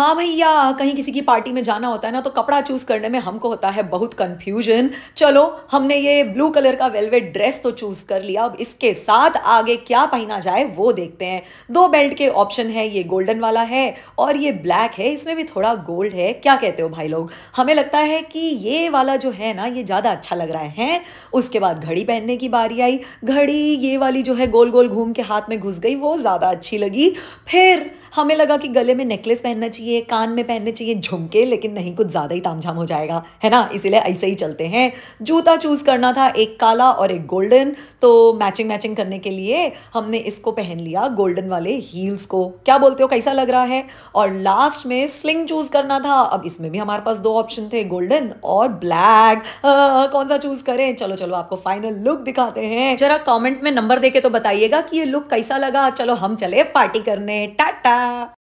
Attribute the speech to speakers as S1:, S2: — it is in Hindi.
S1: हाँ भैया कहीं किसी की पार्टी में जाना होता है ना तो कपड़ा चूज करने में हमको होता है बहुत कंफ्यूजन चलो हमने ये ब्लू कलर का वेलवेट ड्रेस तो चूज कर लिया अब इसके साथ आगे क्या पहना जाए वो देखते हैं दो बेल्ट के ऑप्शन है ये गोल्डन वाला है और ये ब्लैक है इसमें भी थोड़ा गोल्ड है क्या कहते हो भाई लोग हमें लगता है कि ये वाला जो है ना ये ज़्यादा अच्छा लग रहा है उसके बाद घड़ी पहनने की बारी आई घड़ी ये वाली जो है गोल गोल घूम के हाथ में घुस गई वो ज़्यादा अच्छी लगी फिर हमें लगा कि गले में नेकलेस पहनना चाहिए कान में पहनने चाहिए झुमके लेकिन नहीं कुछ ज़्यादा ही तामझाम हो जाएगा है ना इसीलिए ऐसे ही चलते हैं जूता चूज़ करना था एक काला और एक गोल्डन तो मैचिंग मैचिंग करने के लिए हमने इसको पहन लिया गोल्डन वाले हील्स को क्या बोलते हो कैसा लग रहा है और लास्ट में स्लिंग चूज़ करना था अब इसमें भी हमारे पास दो ऑप्शन थे गोल्डन और ब्लैक कौन सा चूज़ करें चलो चलो आपको फाइनल लुक दिखाते हैं जरा कॉमेंट में नंबर देके तो बताइएगा कि ये लुक कैसा लगा चलो हम चले पार्टी करने टाटा あ。